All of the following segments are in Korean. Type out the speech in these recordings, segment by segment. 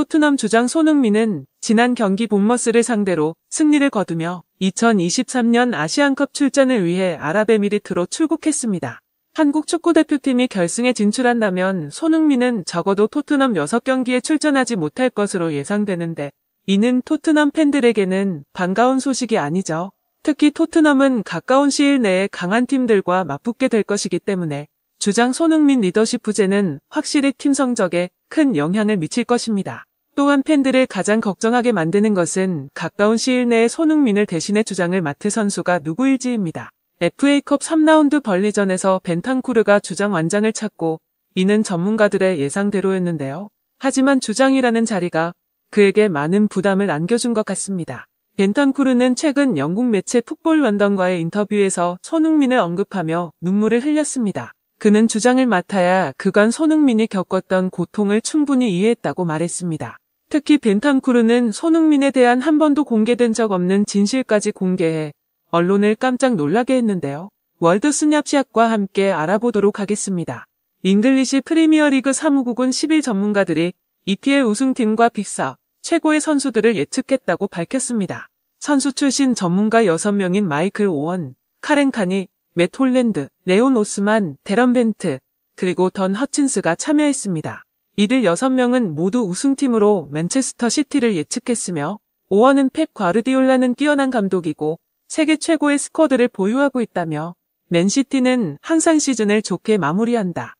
토트넘 주장 손흥민은 지난 경기 본머스를 상대로 승리를 거두며 2023년 아시안컵 출전을 위해 아랍에미리트로 출국했습니다. 한국 축구대표팀이 결승에 진출한다면 손흥민은 적어도 토트넘 6경기에 출전하지 못할 것으로 예상되는데 이는 토트넘 팬들에게는 반가운 소식이 아니죠. 특히 토트넘은 가까운 시일 내에 강한 팀들과 맞붙게 될 것이기 때문에 주장 손흥민 리더십 부재는 확실히 팀 성적에 큰 영향을 미칠 것입니다. 또한 팬들을 가장 걱정하게 만드는 것은 가까운 시일 내에 손흥민을 대신해 주장을 맡을 선수가 누구일지입니다. FA컵 3라운드 벌리전에서 벤탄쿠르가 주장 완장을 찾고 이는 전문가들의 예상대로였는데요. 하지만 주장이라는 자리가 그에게 많은 부담을 안겨준 것 같습니다. 벤탄쿠르는 최근 영국 매체 풋볼 런던과의 인터뷰에서 손흥민을 언급하며 눈물을 흘렸습니다. 그는 주장을 맡아야 그간 손흥민이 겪었던 고통을 충분히 이해했다고 말했습니다. 특히 벤탄쿠르는 손흥민에 대한 한 번도 공개된 적 없는 진실까지 공개해 언론을 깜짝 놀라게 했는데요. 월드 스냅 시합과 함께 알아보도록 하겠습니다. 잉글리시 프리미어리그 사무국은 10일 전문가들이 EPL 우승팀과 빅사 최고의 선수들을 예측했다고 밝혔습니다. 선수 출신 전문가 6명인 마이클 오원, 카렌 카니, 맷 홀랜드, 레온 오스만, 데런 벤트, 그리고 던 허친스가 참여했습니다. 이들 6명은 모두 우승팀으로 맨체스터 시티를 예측했으며 5원은펩 과르디올라는 뛰어난 감독이고 세계 최고의 스쿼드를 보유하고 있다며 맨시티는 항상 시즌을 좋게 마무리한다.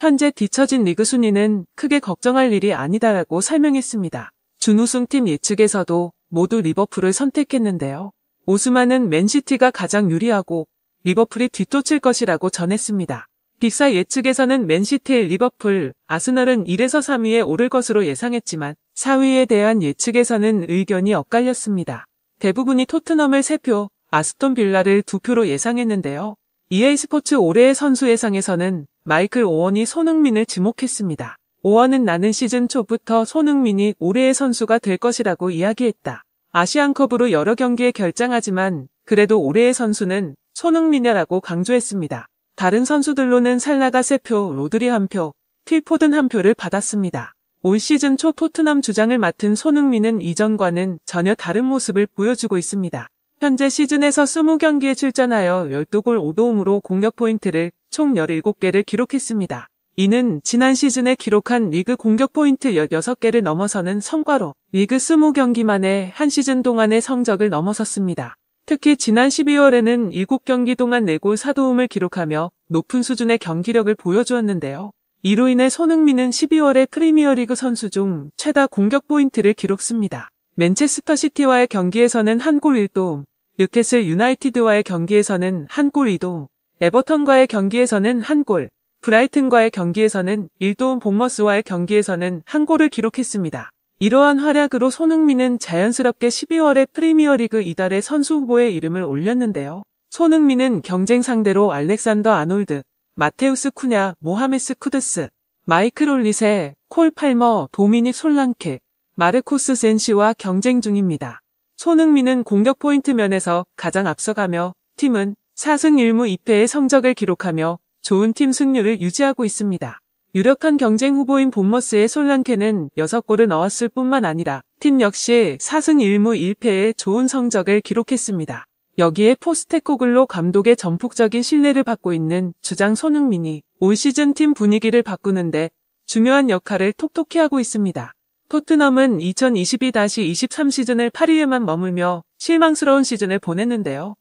현재 뒤처진 리그 순위는 크게 걱정할 일이 아니다라고 설명했습니다. 준우승팀 예측에서도 모두 리버풀을 선택했는데요. 오스만은 맨시티가 가장 유리하고 리버풀이 뒤쫓을 것이라고 전했습니다. 빅사 예측에서는 맨시티, 리버풀, 아스널은 1에서 3위에 오를 것으로 예상했지만 4위에 대한 예측에서는 의견이 엇갈렸습니다. 대부분이 토트넘을 3표, 아스톤 빌라를 2표로 예상했는데요. EA 스포츠 올해의 선수 예상에서는 마이클 오원이 손흥민을 지목했습니다. 오원은 나는 시즌 초부터 손흥민이 올해의 선수가 될 것이라고 이야기했다. 아시안컵으로 여러 경기에 결장하지만 그래도 올해의 선수는 손흥민이라고 강조했습니다. 다른 선수들로는 살라가 3표, 로드리 1표, 필포든 1표를 받았습니다. 올 시즌 초 토트넘 주장을 맡은 손흥민은 이전과는 전혀 다른 모습을 보여주고 있습니다. 현재 시즌에서 20경기에 출전하여 12골 5도움으로 공격 포인트를 총 17개를 기록했습니다. 이는 지난 시즌에 기록한 리그 공격 포인트 16개를 넘어서는 성과로 리그 20경기 만에 한 시즌 동안의 성적을 넘어섰습니다. 특히 지난 12월에는 7경기 동안 4골 4도움을 기록하며 높은 수준의 경기력을 보여주었는데요. 이로 인해 손흥민은 12월에 프리미어리그 선수 중 최다 공격 포인트를 기록습니다. 맨체스터 시티와의 경기에서는 한골 1도움, 뉴캐슬 유나이티드와의 경기에서는 한골 2도움, 에버턴과의 경기에서는 한 골, 브라이튼과의 경기에서는 1도움 보머스와의 경기에서는 한 골을 기록했습니다. 이러한 활약으로 손흥민은 자연스럽게 12월에 프리미어리그 이달의 선수 후보에 이름을 올렸는데요. 손흥민은 경쟁 상대로 알렉산더 아놀드, 마테우스 쿠냐, 모하메스 쿠드스, 마이클 올리세, 콜 팔머, 도미닉 솔랑케, 마르코스 센시와 경쟁 중입니다. 손흥민은 공격 포인트 면에서 가장 앞서가며 팀은 4승 1무 2패의 성적을 기록하며 좋은 팀 승률을 유지하고 있습니다. 유력한 경쟁 후보인 본머스의 솔랑케는 6골을 넣었을 뿐만 아니라 팀 역시 4승 1무 1패의 좋은 성적을 기록했습니다. 여기에 포스테코글로 감독의 전폭적인 신뢰를 받고 있는 주장 손흥민이 올 시즌 팀 분위기를 바꾸는데 중요한 역할을 톡톡히 하고 있습니다. 토트넘은 2022-23 시즌을 8위에만 머물며 실망스러운 시즌을 보냈는데요.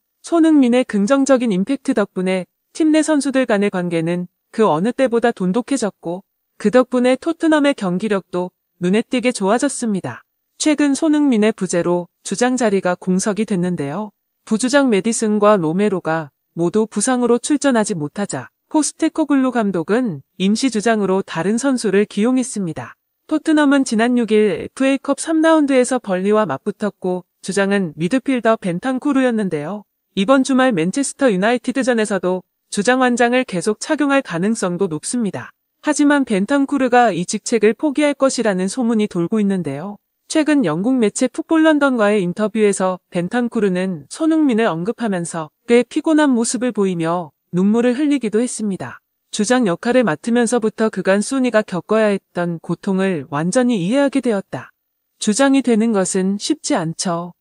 손흥민의 긍정적인 임팩트 덕분에 팀 내 선수들 간의 관계는 그 어느 때보다 돈독해졌고 그 덕분에 토트넘의 경기력도 눈에 띄게 좋아졌습니다. 최근 손흥민의 부재로 주장 자리가 공석이 됐는데요. 부주장 메디슨과 로메로가 모두 부상으로 출전하지 못하자 포스테코글루 감독은 임시 주장으로 다른 선수를 기용했습니다. 토트넘은 지난 6일 FA컵 3라운드에서 벌리와 맞붙었고 주장은 미드필더 벤탄쿠르였는데요. 이번 주말 맨체스터 유나이티드전에서도 주장환장을 계속 착용할 가능성도 높습니다. 하지만 벤탄쿠르가 이 직책을 포기할 것이라는 소문이 돌고 있는데요. 최근 영국 매체 풋볼 런던과의 인터뷰에서 벤탄쿠르는 손흥민을 언급하면서 꽤 피곤한 모습을 보이며 눈물을 흘리기도 했습니다. 주장 역할을 맡으면서부터 그간 순이가 겪어야 했던 고통을 완전히 이해하게 되었다. 주장이 되는 것은 쉽지 않죠.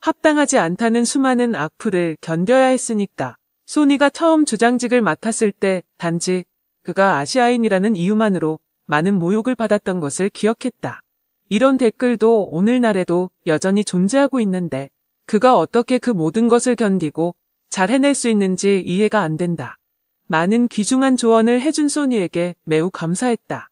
합당하지 않다는 수많은 악플을 견뎌야 했으니까. 소니가 처음 주장직을 맡았을 때 단지 그가 아시아인이라는 이유만으로 많은 모욕을 받았던 것을 기억했다. 이런 댓글도 오늘날에도 여전히 존재하고 있는데 그가 어떻게 그 모든 것을 견디고 잘 해낼 수 있는지 이해가 안 된다. 많은 귀중한 조언을 해준 소니에게 매우 감사했다.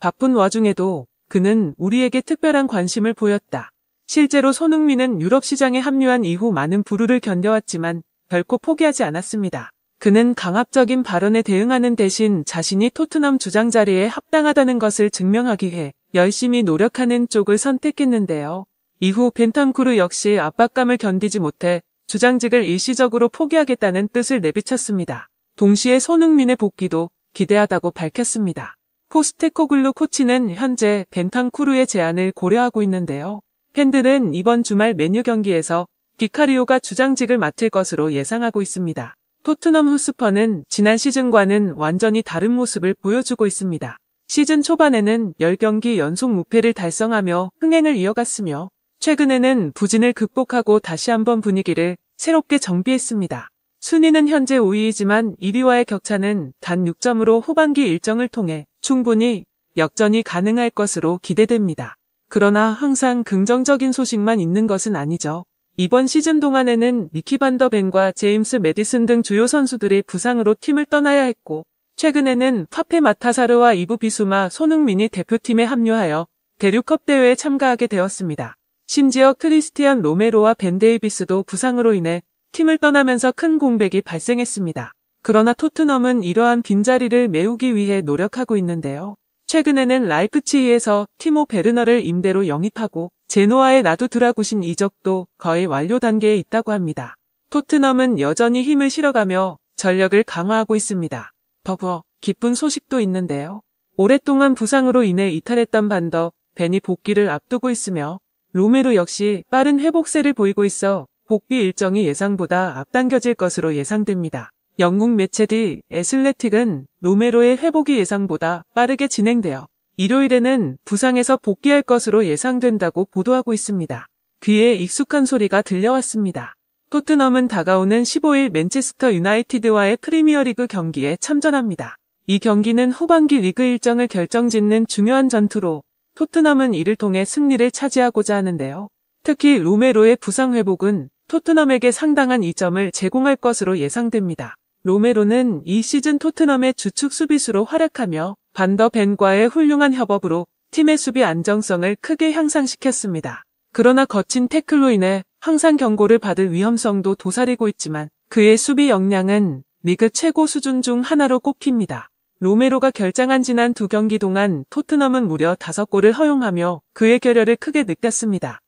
바쁜 와중에도 그는 우리에게 특별한 관심을 보였다. 실제로 손흥민은 유럽 시장에 합류한 이후 많은 부류를 견뎌왔지만 결코 포기하지 않았습니다. 그는 강압적인 발언에 대응하는 대신 자신이 토트넘 주장 자리에 합당하다는 것을 증명하기 위해 열심히 노력하는 쪽을 선택했는데요. 이후 벤탐쿠르 역시 압박감을 견디지 못해 주장직을 일시적으로 포기하겠다는 뜻을 내비쳤습니다. 동시에 손흥민의 복귀도 기대하다고 밝혔습니다. 포스테코글루 코치는 현재 벤탄쿠르의 제안을 고려하고 있는데요. 팬들은 이번 주말 메뉴 경기에서 디카리오가 주장직을 맡을 것으로 예상하고 있습니다. 토트넘 후스퍼는 지난 시즌과는 완전히 다른 모습을 보여주고 있습니다. 시즌 초반에는 10경기 연속 무패를 달성하며 흥행을 이어갔으며 최근에는 부진을 극복하고 다시 한번 분위기를 새롭게 정비했습니다. 순위는 현재 5위이지만 1위와의 격차는 단 6점으로 후반기 일정을 통해 충분히 역전이 가능할 것으로 기대됩니다. 그러나 항상 긍정적인 소식만 있는 것은 아니죠. 이번 시즌 동안에는 미키 반더벤과 제임스 메디슨 등 주요 선수들이 부상으로 팀을 떠나야 했고 최근에는 파페 마타사르와 이브 비수마 손흥민이 대표팀에 합류하여 대륙컵 대회에 참가하게 되었습니다. 심지어 크리스티안 로메로와 벤데이비스도 부상으로 인해 팀을 떠나면서 큰 공백이 발생했습니다. 그러나 토트넘은 이러한 빈자리를 메우기 위해 노력하고 있는데요. 최근에는 라이프치히에서 티모 베르너를 임대로 영입하고 제노아에 놔두드라 구신 이적도 거의 완료 단계에 있다고 합니다. 토트넘은 여전히 힘을 실어가며 전력을 강화하고 있습니다. 더불어 기쁜 소식도 있는데요. 오랫동안 부상으로 인해 이탈했던 반더 벤이 복귀를 앞두고 있으며 로메로 역시 빠른 회복세를 보이고 있어 복귀 일정이 예상보다 앞당겨질 것으로 예상됩니다. 영국 매체 디에슬레틱은 로메로의 회복이 예상보다 빠르게 진행되어 일요일에는 부상에서 복귀할 것으로 예상된다고 보도하고 있습니다. 귀에 익숙한 소리가 들려왔습니다. 토트넘은 다가오는 15일 맨체스터 유나이티드와의 프리미어리그 경기에 참전합니다. 이 경기는 후반기 리그 일정을 결정짓는 중요한 전투로 토트넘은 이를 통해 승리를 차지하고자 하는데요. 특히 로메로의 부상 회복은 토트넘에게 상당한 이점을 제공할 것으로 예상됩니다. 로메로는 이 시즌 토트넘의 주축 수비수로 활약하며 반더벤과의 훌륭한 협업으로 팀의 수비 안정성을 크게 향상시켰습니다. 그러나 거친 태클로 인해 항상 경고를 받을 위험성도 도사리고 있지만 그의 수비 역량은 리그 최고 수준 중 하나로 꼽힙니다. 로메로가 결장한 지난 두 경기 동안 토트넘은 무려 5골을 허용하며 그의 결여를 크게 느꼈습니다.